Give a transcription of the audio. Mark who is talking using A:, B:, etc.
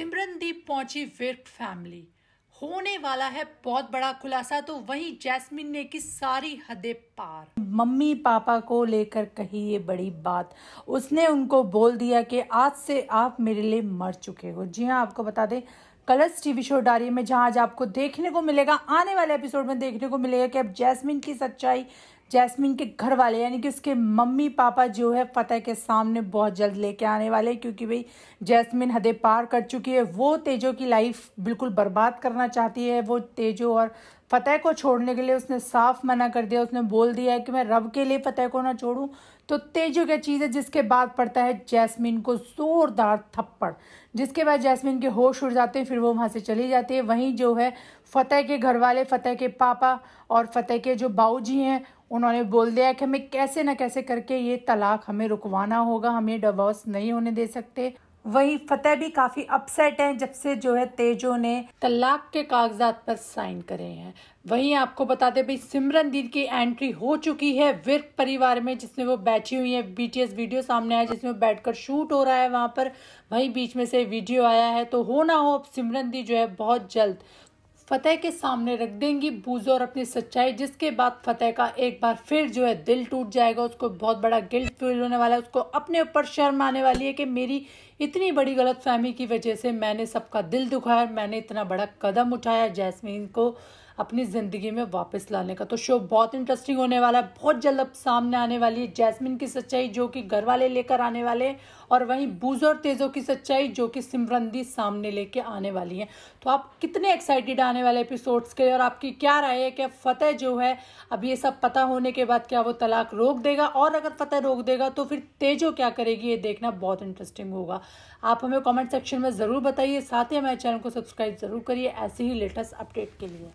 A: सिमरनदीप पहुंची विर्क फैमिली होने वाला है बहुत बड़ा खुलासा तो वहीं जैस्मिन ने की सारी हदें पार मम्मी पापा को लेकर कही ये बड़ी बात उसने उनको बोल दिया कि आज से आप मेरे लिए मर चुके हो जी हाँ आपको बता दें कलर्स टीवी शो डायरी में जहां आज आपको देखने को मिलेगा आने वाले एपिसोड में देखने को मिलेगा कि अब जैस्मिन की सच्चाई जैस्मिन के घर वाले यानी कि उसके मम्मी पापा जो है फतेह के सामने बहुत जल्द लेके आने वाले क्योंकि भाई जैस्मिन हदें पार कर चुकी है वो तेजो की लाइफ बिल्कुल बर्बाद करना चाहती है वो तेजो और फतेह को छोड़ने के लिए उसने साफ मना कर दिया उसने बोल दिया है कि मैं रब के लिए फतेह को ना छोड़ूं तो तेजू क्या चीज़ है जिसके बाद पड़ता है जैस्मिन को ज़ोरदार थप्पड़ जिसके बाद जैस्मिन के होश उड़ जाते हैं फिर वो वहाँ से चली जाती है वहीं जो है फ़तेह के घर वाले फ़तेह के पापा और फ़तेह के जो बाऊ जी हैं उन्होंने बोल दिया कि हमें कैसे ना कैसे करके ये तलाक हमें रुकवाना होगा हमें डिवोर्स नहीं होने दे सकते वहीं फतेह भी काफ़ी अपसेट हैं जब से जो है तेजो ने तलाक के कागजात पर साइन करे हैं वहीं आपको बता दें भाई सिमरन दीद की एंट्री हो चुकी है विर्क परिवार में जिसमें वो बैठी हुई है बीटीएस वीडियो सामने आया जिसमें बैठकर शूट हो रहा है वहां पर वहीं बीच में से वीडियो आया है तो हो ना हो सिमरन दी जो है बहुत जल्द फतेह के सामने रख देंगी बूजो और अपनी सच्चाई जिसके बाद फतेह का एक बार फिर जो है दिल टूट जाएगा उसको बहुत बड़ा गिल्ट फील होने वाला है उसको अपने ऊपर शर्म आने वाली है कि मेरी इतनी बड़ी गलत फहमी की वजह से मैंने सबका दिल दुखाया मैंने इतना बड़ा कदम उठाया जैस्मीन को अपनी ज़िंदगी में वापस लाने का तो शो बहुत इंटरेस्टिंग होने वाला है बहुत जल्द अब सामने आने वाली है जैस्मिन की सच्चाई जो कि घर वाले लेकर आने वाले हैं और वहीं बूज और तेज़ों की सच्चाई जो कि सिमरंदी सामने लेके आने वाली है तो आप कितने एक्साइटेड आने वाले एपिसोड्स के और आपकी क्या राय है कि फ़तेह जो है अब ये सब पता होने के बाद क्या वो तलाक रोक देगा और अगर फ़तेह रोक देगा तो फिर तेजो क्या करेगी ये देखना बहुत इंटरेस्टिंग होगा आप हमें कमेंट सेक्शन में ज़रूर बताइए साथ ही हमारे चैनल को सब्सक्राइब ज़रूर करिए ऐसे ही लेटेस्ट अपडेट के लिए